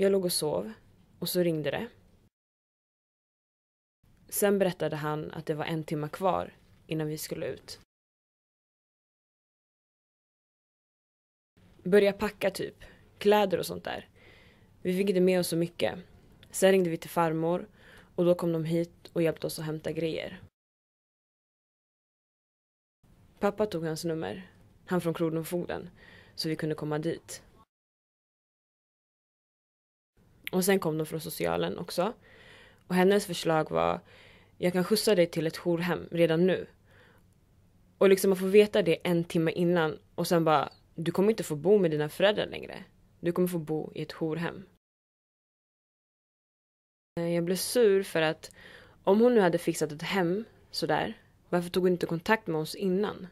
Jag låg och sov och så ringde det. Sen berättade han att det var en timme kvar innan vi skulle ut. Börja packa typ, kläder och sånt där. Vi fick inte med oss så mycket. Sen ringde vi till farmor och då kom de hit och hjälpte oss att hämta grejer. Pappa tog hans nummer, han från Kronofogden, så vi kunde komma dit. Och sen kom de från socialen också. Och hennes förslag var jag kan skjutsa dig till ett jourhem redan nu. Och liksom att få veta det en timme innan och sen bara du kommer inte få bo med dina föräldrar längre. Du kommer få bo i ett jourhem. Eh, jag blev sur för att om hon nu hade fixat ett hem sådär, varför tog hon inte kontakt med oss innan?